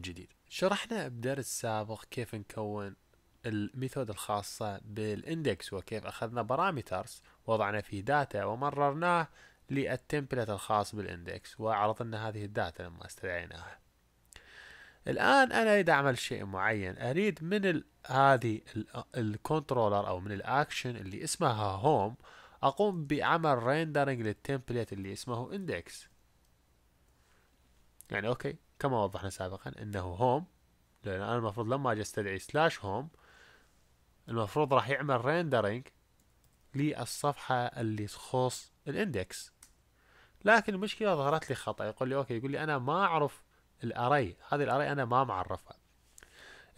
من جديد شرحنا بدرس سابق كيف نكون الميثود الخاصة بالاندكس وكيف أخذنا بارامترز وضعنا فيه داتا ومررناه للتمبلت الخاص بالاندكس وعرضنا هذه الداتا لما استدعيناها الآن أنا أريد أعمل شيء معين أريد من هذه الكنترولر أو من الأكشن اللي اسمها هوم أقوم بعمل ريندرنج للتمبلت اللي اسمه اندكس يعني أوكي كما وضحنا سابقا انه هوم لان انا المفروض لما اجي استدعي سلاش هوم المفروض راح يعمل ريندرينج للصفحة اللي تخص الاندكس لكن المشكلة ظهرت لي خطأ يقول لي اوكي يقول لي انا ما اعرف الاري هذه الاري انا ما معرفها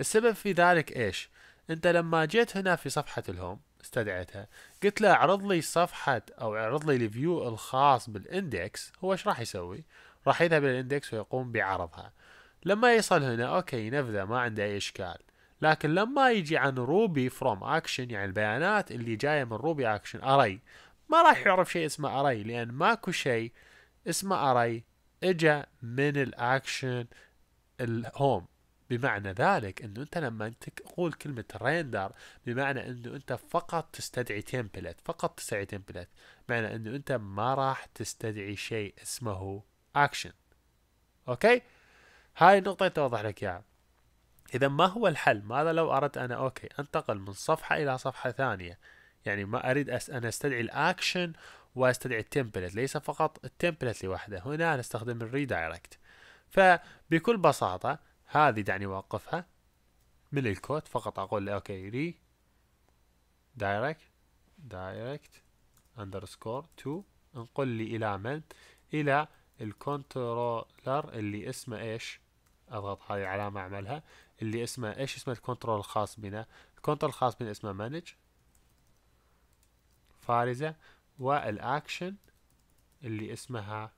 السبب في ذلك ايش انت لما جيت هنا في صفحة الهوم استدعيتها قلت له اعرض لي صفحة او اعرض لي الفيو الخاص بالاندكس هو ايش راح يسوي راح يذهب الى الاندكس ويقوم بعرضها لما يصل هنا اوكي نبذة ما عنده اي اشكال لكن لما يجي عن روبي فروم اكشن يعني البيانات اللي جايه من روبي اكشن اري ما راح يعرف شيء اسمه اري لان ماكو شيء اسمه اري اجا من الاكشن الهوم بمعنى ذلك انه انت لما تقول كلمة ريندر بمعنى انه انت فقط تستدعي تمبلت فقط تستدعي تمبلت معنى انه انت ما راح تستدعي شيء اسمه اكشن اوكي هاي النقطة توضح لك اياها اذا ما هو الحل ماذا لو اردت انا اوكي انتقل من صفحة الى صفحة ثانية يعني ما اريد أس... انا استدعي الاكشن واستدعي التمبلت ليس فقط التمبلت لوحده هنا نستخدم الريدايركت فبكل بساطة هذه دعني اوقفها من الكود فقط اقول اوكي ري دايركت دايركت اندرسكور تو انقل لي الى من الى الكنترولر اللي اسمه ايش اضغط هذه علامة اعملها اللي اسمه ايش اسمه الكنترول الخاص بنا الكنترول الخاص بنا اسمه مانج فارزة والاكشن اللي اسمها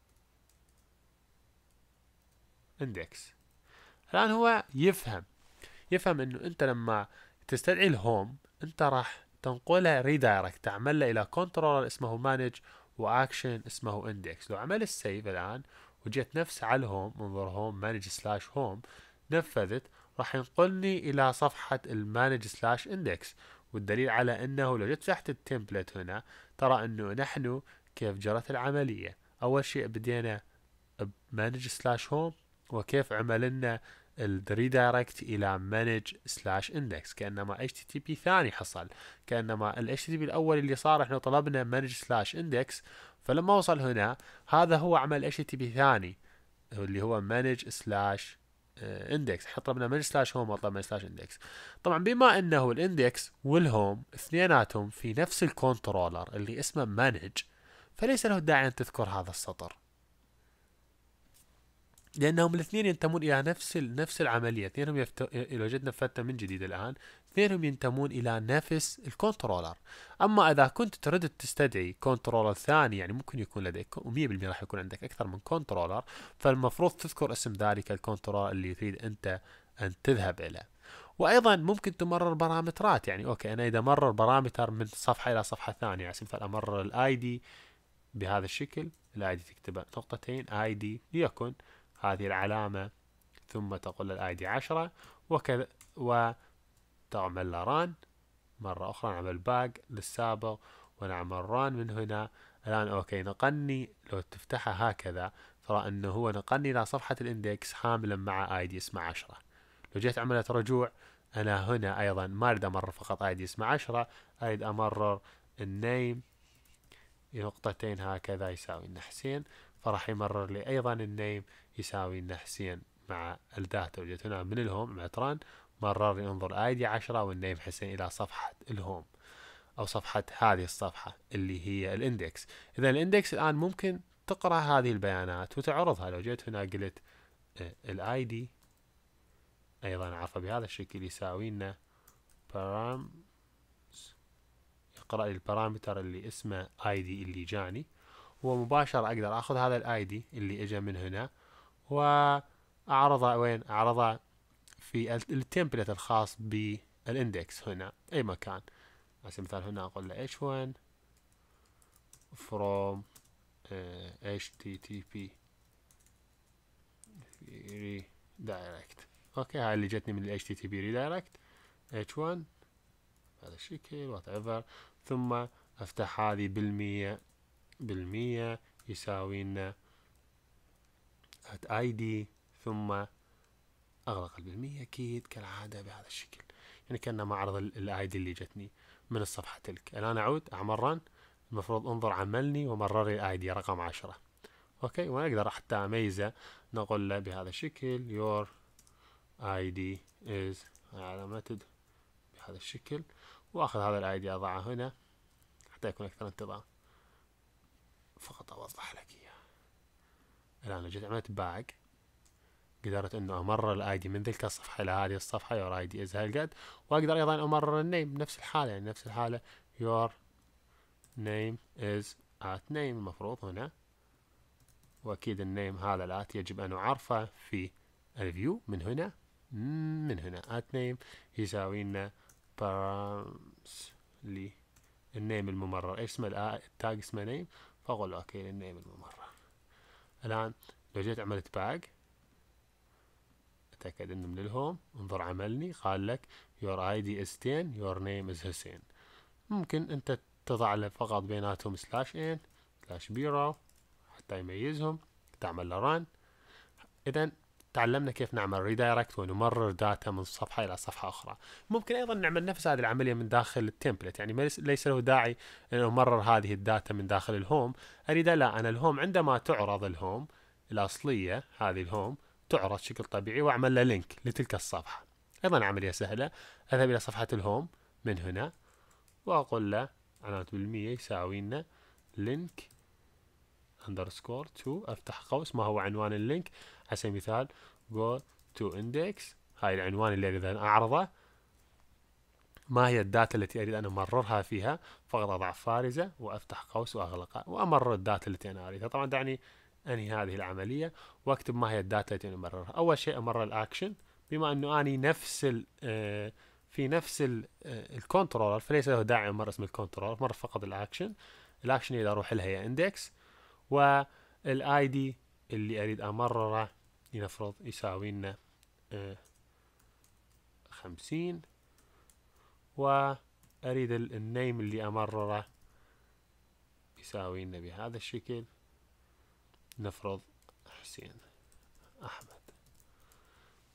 اندكس الان هو يفهم يفهم انه انت لما تستدعي الهوم انت راح تنقلها ريدايركت تعمل له الى كنترولر اسمه مانج واكشن اسمه اندكس لو عمل السيف الان وجيت نفس على الهوم انظر هوم مانج سلاش هوم نفذت راح ينقلني الى صفحة المانج سلاش اندكس والدليل على انه لو جيت فتحت التمبلت هنا ترى انه نحن كيف جرت العملية اول شيء بدينا بمانج سلاش هوم وكيف عمل لنا الريدايركت الى manage سلاش index كانما http ثاني حصل كانما ال http الاول اللي صار احنا طلبنا manage سلاش index فلما وصل هنا هذا هو عمل http ثاني اللي هو manage سلاش اندكس آه، احنا طلبنا manage سلاش هوم وطلبنا سلاش اندكس طبعا بما انه الاندكس والهوم اثنيناتهم في نفس الكنترولر اللي اسمه manage فليس له داعي ان تذكر هذا السطر لانهم الاثنين ينتمون الى نفس نفس العمليه اثنينهم يفت... اذا وجدنا فتة من جديد الان اثنينهم ينتمون الى نفس الكنترولر اما اذا كنت تريد تستدعي كنترولر ثاني يعني ممكن يكون لديك 100% راح يكون عندك اكثر من كنترولر فالمفروض تذكر اسم ذلك الكنترولر اللي تريد انت ان تذهب اليه وايضا ممكن تمرر بارامترات يعني اوكي انا اذا مرر بارامتر من صفحه الى صفحه ثانيه على يعني سبيل امرر الاي دي بهذا الشكل الاي دي تكتبه نقطتين اي دي ليكن هذه العلامة ثم تقول الاي دي 10 وكذا وتعمل ران مرة أخرى نعمل باك للسابق ونعمل ران من هنا الآن أوكي نقني لو تفتحها هكذا ترى أنه هو نقني إلى صفحة الإندكس حاملا مع اي دي اسمه 10 لو جيت عملت رجوع أنا هنا أيضا ما أريد أمرر فقط اي دي اسمه 10 أريد أمرر النيم نقطتين هكذا يساوي حسين فراح يمرر لي أيضا النيم يساوي حسين مع الذات وجدت هنا من الهوم مع تران مرر لي انظر دي 10 والنيم حسين إلى صفحة الهوم أو صفحة هذه الصفحة اللي هي الاندكس إذا الاندكس الآن ممكن تقرأ هذه البيانات وتعرضها لو جيت هنا قلت آه، الاي دي أيضا عرفه بهذا الشكل يساوي لنا بارامز يقرأ لي البارامتر اللي اسمه اي دي اللي جاني هو مباشرة اقدر اخذ هذا الاي دي اللي اجى من هنا واعرضه وين اعرضه في التمبلت الخاص بالاندكس هنا اي مكان على سبيل المثال هنا اقول له h1 from uh, آه، http redirect اوكي هاي اللي جتني من ال http redirect h1 هذا الشكل وات ايفر ثم افتح هذه بالمية بالمية يساوي لنا at id ثم اغلق البالمية اكيد كالعادة بهذا الشكل يعني كأنه معرض دي اللي جتني من الصفحة تلك الان اعود اعمل المفروض انظر عملني ومرر لي دي رقم عشرة اوكي وانا اقدر حتى اميزه نقول له بهذا الشكل your id is علامتد بهذا الشكل واخذ هذا دي اضعه هنا حتى يكون اكثر انتظام فقط أو أصلح لك إياه الآن جيت عملت باك قدرت انه امرر الاي دي من تلك الصفحه الى هذه الصفحه يور اي دي از هالقد واقدر ايضا امرر النيم نفس الحاله يعني نفس الحاله يور نيم از ات نيم المفروض هنا واكيد النيم هذا الات يجب ان اعرفه في الفيو من هنا من هنا ات نيم يساوي لنا برامس لي النيم الممرر ايش اسمه التاج اسمه نيم فأقول أوكي للنيم الممرر الآن لو جيت عملت باك أتأكد أنه من الهوم انظر عملني قال لك يور اي دي از 10 يور نيم از حسين ممكن أنت تضع له فقط بيناتهم سلاش ان سلاش بيرو حتى يميزهم تعمل له ران إذا تعلمنا كيف نعمل ريدايركت ونمرر داتا من صفحه الى صفحه اخرى ممكن ايضا نعمل نفس هذه العمليه من داخل التمبلت يعني ليس له داعي ان امرر هذه الداتا من داخل الهوم اريد لا انا الهوم عندما تعرض الهوم الاصليه هذه الهوم تعرض بشكل طبيعي واعمل لها لينك لتلك الصفحه ايضا عمليه سهله اذهب الى صفحه الهوم من هنا واقول له علامه بالمية يساوي لنا لينك اندرسكور تو افتح قوس ما هو عنوان اللينك على سبيل المثال جو تو اندكس هاي العنوان اللي اريد ان اعرضه ما هي الداتا التي اريد ان امررها فيها فقط اضع فارزه وافتح قوس واغلقه وامرر الداتا التي انا اريدها طبعا دعني انهي هذه العمليه واكتب ما هي الداتا التي انا امررها اول شيء امرر الاكشن بما انه اني نفس ال آه، في نفس آه، الكنترولر فليس له داعي امر اسم الكنترولر امر فقط الاكشن الاكشن اذا اروح لها هي اندكس والاي دي اللي اريد امرره لنفرض يساوي لنا آه، خمسين واريد النيم اللي امرره يساوي لنا بهذا الشكل نفرض حسين احمد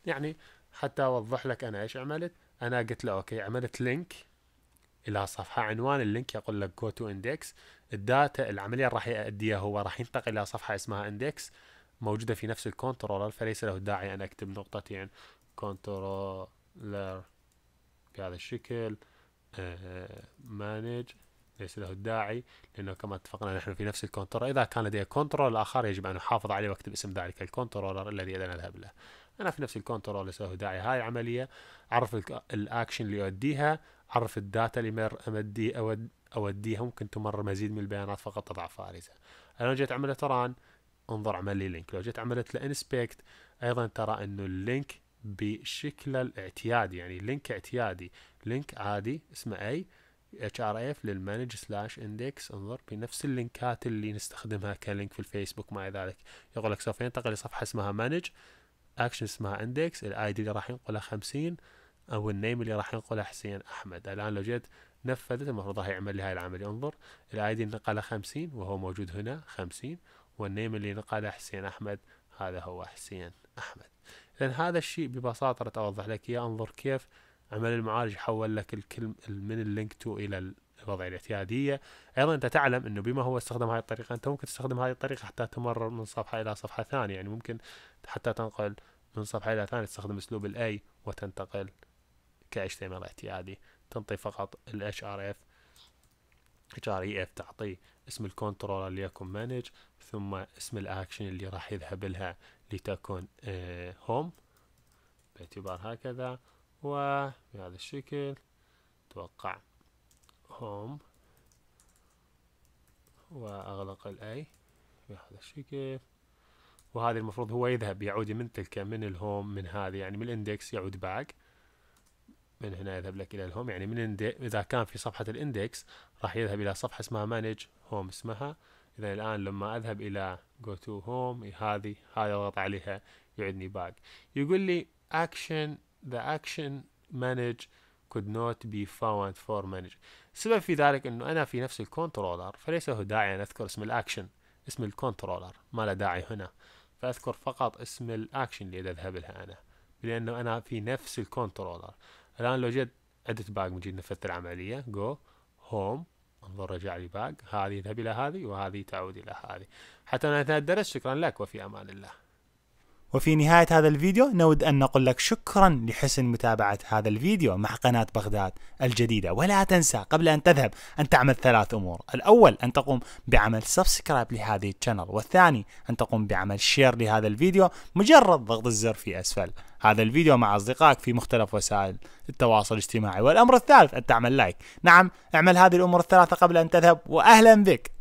يعني حتى اوضح لك انا ايش عملت انا قلت له اوكي عملت لينك الى صفحه عنوان اللينك يقول لك جو تو اندكس الداتا العمليه اللي راح يؤديها هو راح ينتقل الى صفحه اسمها اندكس موجوده في نفس الكنترولر فليس له داعي ان اكتب نقطتين كنترولر بهذا الشكل مانج آه، ليس له الداعي لانه كما اتفقنا نحن في نفس الكنترول اذا كان لدي كنترول اخر يجب ان احافظ عليه واكتب اسم ذلك الكنترولر الذي نذهب له انا في نفس الكنترول ليس له داعي هاي العمليه اعرف الاكشن اللي اؤديها عرف الداتا اللي مر امدي أود اوديها ممكن تمر مزيد من البيانات فقط تضع فارزه انا جيت عملت ران انظر عمل لي لينك لو جيت عملت له انسبكت ايضا ترى انه اللينك بشكله الاعتيادي يعني لينك اعتيادي لينك عادي اسمه اي اتش ار اف للمانج سلاش اندكس انظر بنفس اللينكات اللي نستخدمها كلينك في الفيسبوك الى ذلك يقول لك سوف ينتقل لصفحه اسمها مانج اكشن اسمها اندكس الاي دي اللي راح ينقلها 50 أو النيم اللي راح ينقله حسين أحمد الآن لو جيت نفذت المفروض راح يعمل لي هاي العملية انظر الاي دي نقله 50 وهو موجود هنا 50 والنيم اللي نقله حسين أحمد هذا هو حسين أحمد إذا هذا الشيء ببساطة رح أوضح لك إياه انظر كيف عمل المعالج حول لك الكلم من اللينك تو إلى الوضعية الاعتيادية أيضا أنت تعلم أنه بما هو استخدم هذه الطريقة أنت ممكن تستخدم هذه الطريقة حتى تمرر من صفحة إلى صفحة ثانية يعني ممكن حتى تنقل من صفحة إلى ثانية تستخدم أسلوب الأي وتنتقل ك HTML اعتيادي تنطي فقط ال HRF HREF تعطي اسم الكنترولر يكون مانج ثم اسم الاكشن اللي راح يذهب لها لتكون هوم آه، باعتبار هكذا وبهذا الشكل توقع هوم واغلق الاي بهذا الشكل وهذا المفروض هو يذهب يعود من تلك من الهوم من هذه يعني من الاندكس يعود باك من هنا يذهب لك إلى الهوم يعني من إذا كان في صفحة الإندكس راح يذهب إلى صفحة اسمها مانج هوم اسمها إذا الآن لما أذهب إلى جو تو هوم هذه هذا أضغط عليها يعدني باك يقول لي اكشن ذا اكشن مانج could not be found for manage السبب في ذلك أنه أنا في نفس الكنترولر فليس له داعي أن أذكر اسم الأكشن اسم الكنترولر ما له داعي هنا فأذكر فقط اسم الأكشن اللي أذهب لها أنا لأنه أنا في نفس الكنترولر الان لو جيت ادت باج من نفذت العمليه جو هوم انظر رجع لي باج هذه يذهب الى هذه وهذه تعود الى هذه حتى انا الدرس شكرا لك وفي امان الله وفي نهاية هذا الفيديو نود أن نقول لك شكرا لحسن متابعة هذا الفيديو مع قناة بغداد الجديدة ولا تنسى قبل أن تذهب أن تعمل ثلاث أمور الأول أن تقوم بعمل سبسكرايب لهذه الشانل والثاني أن تقوم بعمل شير لهذا الفيديو مجرد ضغط الزر في أسفل هذا الفيديو مع أصدقائك في مختلف وسائل التواصل الاجتماعي والأمر الثالث أن تعمل لايك نعم اعمل هذه الأمور الثلاثة قبل أن تذهب وأهلا بك